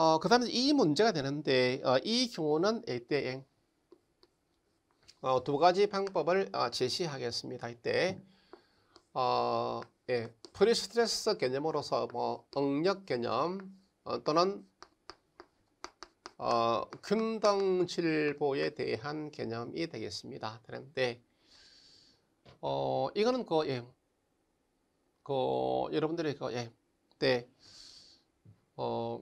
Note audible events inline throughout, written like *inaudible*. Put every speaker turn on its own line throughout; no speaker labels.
어, 그 다음에 이 문제가 되는데 어, 이 경우는 일대행 어, 두 가지 방법을 어, 제시하겠습니다. 이때 어, 예, 프리스트레스 개념으로서 뭐 응력 개념 어, 또는 어, 금덩질보에 대한 개념이 되겠습니다. 되는데 어, 이거는 그, 예, 그 여러분들이 그, 예, 네, 어,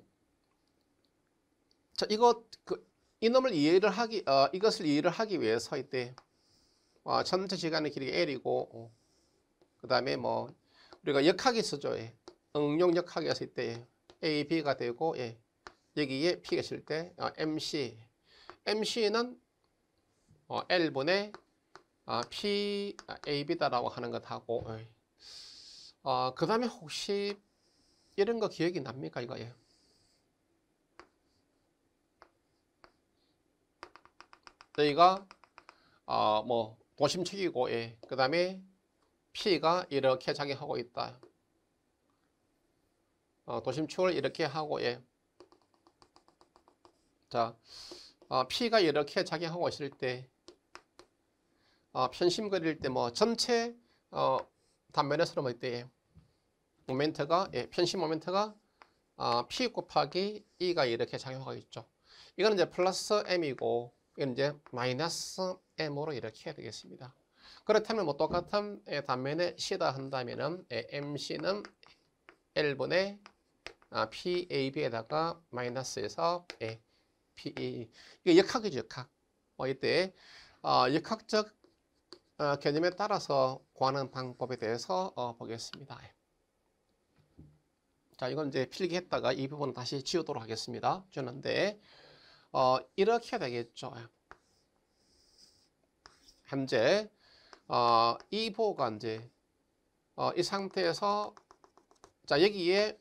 자, 이것 그 이놈을 이해를 하기 어, 이것을 이해를 하기 위해서 이때 어, 전체 시간의 길이 l이고 어, 그다음에 뭐 우리가 역학이 쓰죠. 예. 응용 역학이 했을 때 a, b가 되고 예. 여기에 p가 있을 때 어, mc mc는 어, l분의 아, P, 아, AB다라고 하는 것하고, 예. 어, 그 다음에 혹시 이런 거 기억이 납니까? 이거, 예. 요 여기가 그러니까, 어, 뭐 도심축이고 예. 그 다음에 P가 이렇게 작용하고 있다. 어, 도심축을 이렇게 하고 예. 자, 어, P가 이렇게 작용하고 있을 때 어, 편심 그릴 때 뭐 전체 어, 단면에서 볼때 예. 모멘트가 예, 편심 모멘트가 어, P 곱하기 E가 이렇게 작용하고 있죠. 이거는 이제 플러스 M이고 이건 이제 마이너스 M으로 이렇게 되겠습니다. 그렇다면 뭐 똑같은 예, 단면에 C다 한다면 예, MC는 1분의 아, PAB에다가 마이너스에서 예, PE 이게 역학이죠 역학. 뭐 이때 어, 역학적 어, 개념에 따라서 구하는 방법에 대해서 어, 보겠습니다. 자, 이건 이제 필기했다가 이 부분 다시 지우도록 하겠습니다. 주는데 어, 이렇게 되겠죠. 현재 어, 이 보호가 이제 어, 이 상태에서 자 여기에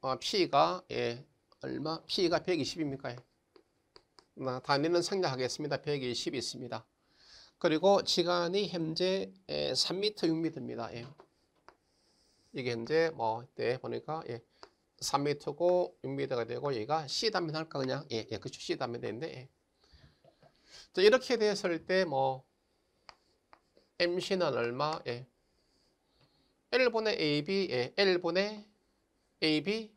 어, P가 예, 얼마? P가 120입니까? 예. 나 단위는 생략하겠습니다. 120 있습니다. 그리고 지간이 현재 예, 3m, 6m입니다. 예. 이게 현재 뭐때 네, 보니까 예, 3m고 6m가 되고 얘가 C 단면 할까 그냥 예, 예 그렇죠 C 단면 되는데 예. 자, 이렇게 됐을 때뭐 MC는 얼마 예. L분의 AB 예. L분의 AB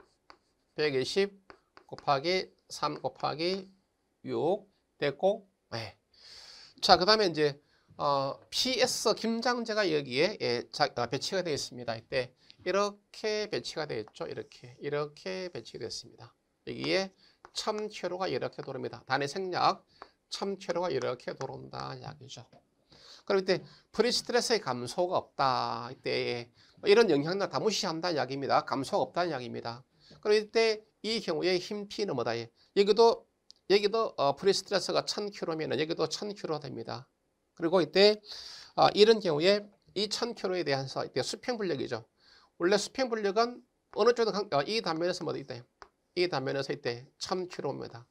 120 곱하기 3 곱하기 6 됐고 예. 자그 다음에 이제 어, PS 김장제가 여기에 예, 자, 어, 배치가 되어 있습니다 이때 이렇게 배치가 되어 있죠. 이렇게 이렇게 배치됐습니다. 여기에 참채로가 이렇게 돌아니다 단의 생략 참채로가 이렇게 돌아온다 이야기죠. 그럼 이때 프리스트레스의 감소가 없다. 이때 뭐 이런 영향들 다 무시한다 이야기입니다. 감소가 없다는 이야기입니다. 그럼 이때 이 경우에 힘피는 뭐다. 여기도 여기도 어, 프리스트레스가 1000kg면 여기도 1000kg 됩니다. 그리고 이때 어, 이런 경우에 이 1000kg에 대해 수평 불력이죠. 원래 스인 분력은 어느 쪽이든 아, 이 단면에서 뭐 있대? 이 단면에서 이때 참키로 옵니다.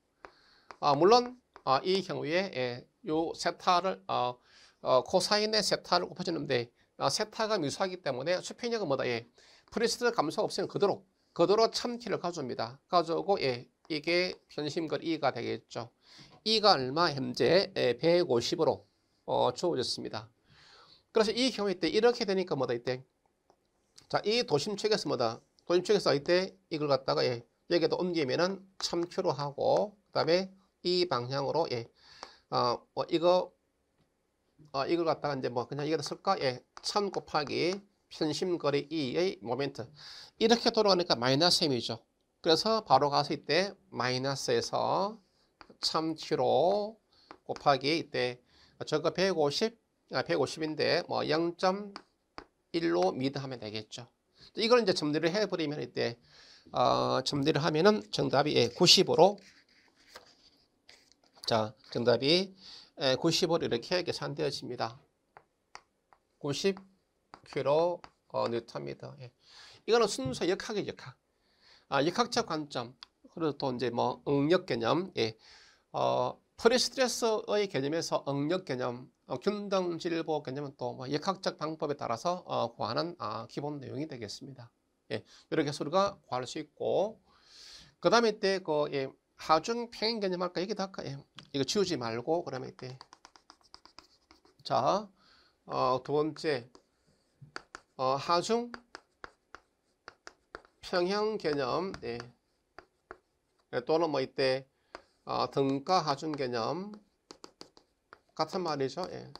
아, 물론 아, 이 경우에 예, 요 세타를 어, 어, 코사인의 세타를 곱해주는데 아, 세타가 미소하기 때문에 수평력은 뭐다? 예, 프리스트 감소 없으면 그대로 그대로 참키를 가져옵니다. 가져오고 예, 이게 변심글 2가 되겠죠. 2가 얼마 현재 150으로 예, 어, 주어졌습니다. 그래서 이 경우에 이때 이렇게 되니까 뭐다 이때 자, 이 도심 측에서 뭐다? 도심 측에서 이때 이걸 갖다가 예, 여기에도 옮기면은 참큐로 하고 그다음에 이 방향으로 예, 어, 뭐 이거 어, 이걸 갖다가 이제 뭐 그냥 이거다 쓸까? 예, 참 곱하기 편심거리 2의 모멘트 이렇게 돌아가니까 마이너스 M이죠. 그래서 바로 가서 이때 마이너스에서 참치로 곱하기 이때 저거 150, 아 150인데 뭐 0. 1로 미드 하면 되겠죠. 이걸 이제 점리를 해버리면 이때 어, 점리를 하면은 정답이 예, 90으로 자 정답이 예, 90으로 이렇게 계산되어집니다. 90 킬로 어, 뉴턴미터. 예. 이거는 순수 역학의 역학. 아, 역학적 관점. 그리고 또 이제 뭐 응력 개념. 예. 어, 프리스트레스의 개념에서 응력 개념. 어, 균등질 보 개념은 또뭐 역학적 방법에 따라서 어, 고하는 아, 기본 내용이 되겠습니다. 예, 이렇게 서우가 구할 수 있고 그 다음에 이때 그 예, 하중 평행 개념 할까 얘기도 할까 예, 이거 지우지 말고 그다음에 이때 자 어, 두 번째 어, 하중 평형 개념 예, 예 또는 뭐 이때 어, 등가 하중 개념 같은 말이죠. 예.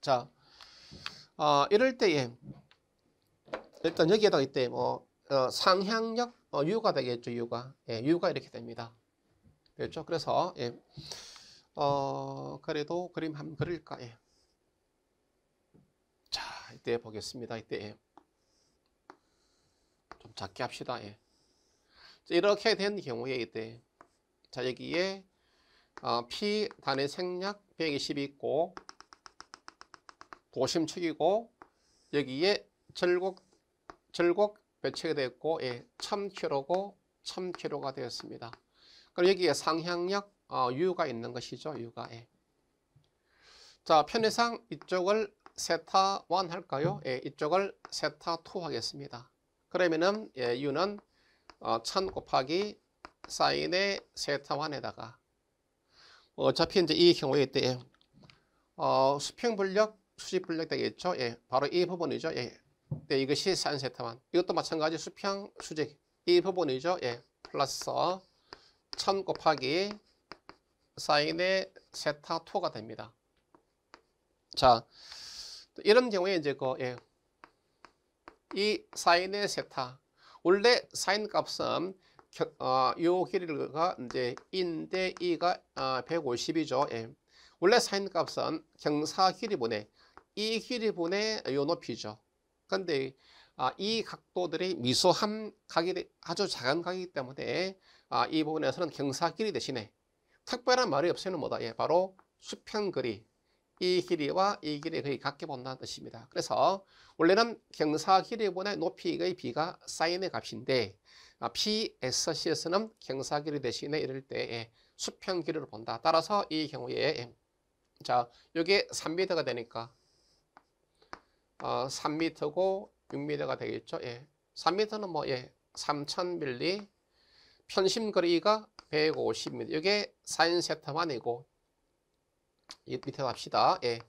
자, 어, 이럴 때 예. 일단 여기에다가 이때 뭐 어, 상향력 어, 유가 되겠죠. 유가, 예, 유가 이렇게 됩니다. 그렇죠. 그래서 예. 어, 그래도 그림 한번 그릴까. 예. 자, 이때 보겠습니다. 이때 예. 좀 작게 합시다. 예. 자, 이렇게 된 경우에 이때 자 여기에 어, P 단의 생략 곱하기 10이 있고 도심축이고 여기에 절곡 절곡 배치가 되었고 예, 0키로고 참키로가 되었습니다. 그럼 여기에 상향력 어, 유가 있는 것이죠. 유가 예. 자 편의상 이쪽을 세타 1 할까요? 예, 이쪽을 세타 2 하겠습니다. 그러면은 예, U는 어, 1000 곱하기 사인의 세타 1에다가 어차피 이제 이 경우에 때 어, 수평 분력, 수직 분력 되겠죠. 예, 바로 이 부분이죠. 예. 네, 이것이 사 세타만. 이것도 마찬가지 수평, 수직 이 부분이죠. 예, 플러스 1000 곱하기 사인의 세타 2가 됩니다. 자, 이런 경우에 이제 그, 예, 이 사인의 세타 원래 사인 값은 어, 요 길이가 이제 인대 이가 어, 아, 150이죠. 예. 원래 사인 값은 경사 길이분의 이 길이분의 요 높이죠. 근데 아, 이 각도들이 미소한 각이 아주 작은 각이기 때문에 아, 이 부분에서는 경사 길이 대신에 특별한 말이 없으면 뭐다? 예, 바로 수평 거리. 이 길이와 이 길이 거의 같게 본다는 뜻입니다. 그래서 원래는 경사 길이분의 높이의 비가 사인의 값인데 아, PS, c 에서는 경사길이 대신에 이럴 때 수평길이로 본다. 따라서 이 경우에 예. 자 이게 3m가 되니까 어, 3m고 6m가 되겠죠. 예. 3m는 뭐 예. 3,000mm 편심 거리가 150m. 이게 사인 세타만이고 밑에 합시다. 예.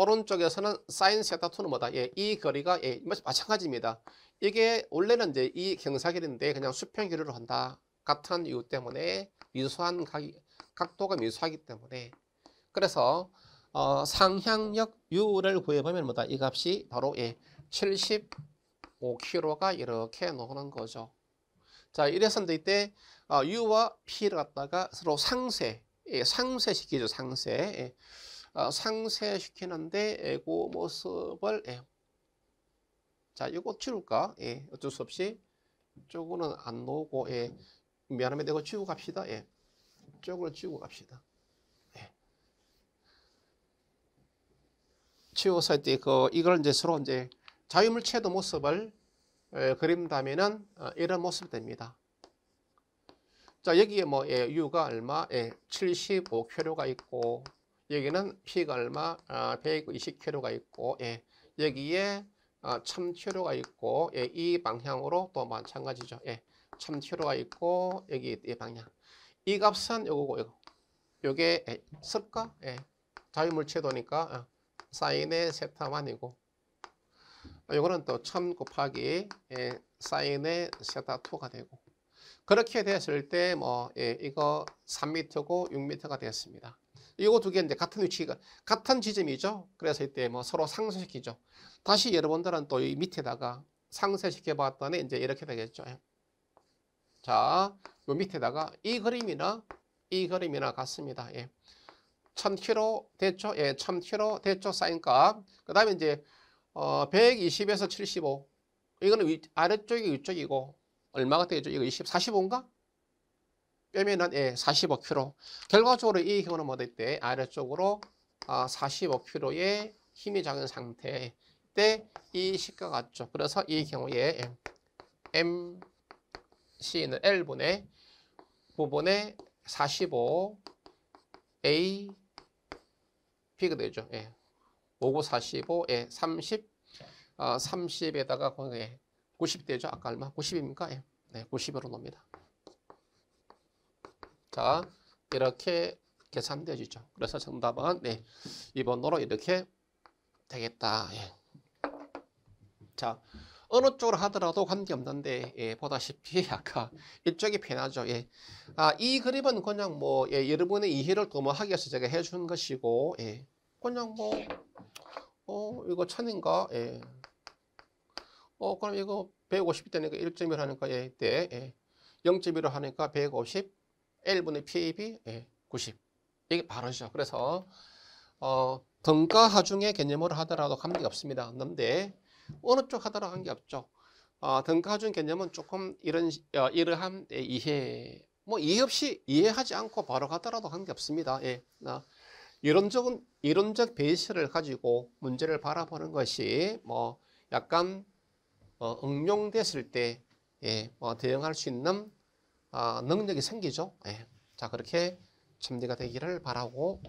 오른쪽에서는 사인 세타 투는 뭐다? 예, 이 거리가 예, 마찬가지입니다. 이게 원래는 이제 이 경사길인데 그냥 수평길이로 한다. 같은 이유 때문에 미소한 각, 각도가 미소하기 때문에 그래서 어, 상향력 U를 구해보면 뭐다? 이 값이 바로 예, 75kg가 이렇게 나오는 거죠. 자, 이래서 이때 어, U와 P를 갖다가 서로 상쇄, 예, 상쇄시키죠, 상쇄. 예. 어, 상쇄시키는데 에고 모습을 예. 자 이거 치울까? 예. 어쩔 수 없이 저거안 놓고 예. 미안하면 내가 치우고 갑시다. 예. 저걸 치우고 갑시다. 예. 치워서 때그 이걸 이제 서로 이제 자유물체도 모습을 예, 그림다면은 어, 이런 모습이 됩니다. 자 여기에 뭐 예, 유가 얼마? 예, 75 쾌료가 있고 여기는 P가 얼마? 아, 120kg가 있고, 예. 여기에 아, 1000kg가 있고, 예. 이 방향으로 또 마찬가지죠. 예. 1000kg가 있고, 여기 이 방향. 이 값은 요거고, 요거. 요게, 예. 쓸까? 예. 자유물체도니까, 어. 사인의 세타만이고. 아, 요거는 또1000 곱하기, 예. 사인의 세타2가 되고. 그렇게 됐을 때, 뭐, 예. 이거 3m고 6m가 됐습니다. 이거 두 개인데 같은 위치가 같은 지점이죠. 그래서 이때 뭐 서로 상쇄시키죠. 다시 여러분들은 또 이 밑에다가 상쇄시켜 봤더니 이제 이렇게 되겠죠. 자, 요 밑에다가 이 그림이나 이 그림이나 같습니다. 예. 1000kg 됐죠? 예, 1000kg 됐죠? 사인값. 그 다음에 이제 어, 120에서 75. 이거는 위, 아래쪽이 위쪽이고 얼마가 되겠죠? 이거 20, 45인가? 빼면은 예, 45kg. 결과적으로 이 경우는 뭐다 때 아래쪽으로 아, 45kg의 힘이 작은 상태 때이 시가 같죠. 그래서 이 경우에 예, m c는 l 분의 부분의 45 a p가 되죠. 예. 5구 45에 30 어, 30에다가 90 되죠. 아까 얼마? 90입니까? 예. 네, 90으로 놉니다. 자, 이렇게 계산되죠 그래서 정답은 네, 2번으로 이렇게 되겠다. 예. 자, 어느 쪽으로 하더라도 관계없는데 예, 보다시피 *laughs* 아까 이쪽이 편하죠. 예. 아, 이 그림은 그냥 뭐 예, 여러분의 이해를 도모하기 위해서 제가 해 준 것이고 예. 그냥 뭐 어, 이거 천인가? 예. 어, 그럼 이거 150이 되니까 1.1 예. 하니까 예, 때 예. 0.1로 하니까 150 1분의 PAB 예, 90. 이게 바로죠. 그래서 어, 등가 하중의 개념으로 하더라도 관계 없습니다. 없는데 어느 쪽 하더라도 관계 없죠. 어, 등가 하중 개념은 조금 이런 어, 이러한 예, 이해 뭐 이해 없이 이해하지 않고 바로 가더라도 관계 없습니다. 예. 나 이론적은 이론적 베이스를 가지고 문제를 바라보는 것이 뭐 약간 어, 응용됐을 때 예, 뭐 대응할 수 있는 아, 능력이 생기죠. 예. 자, 그렇게 준비가 되기를 바라고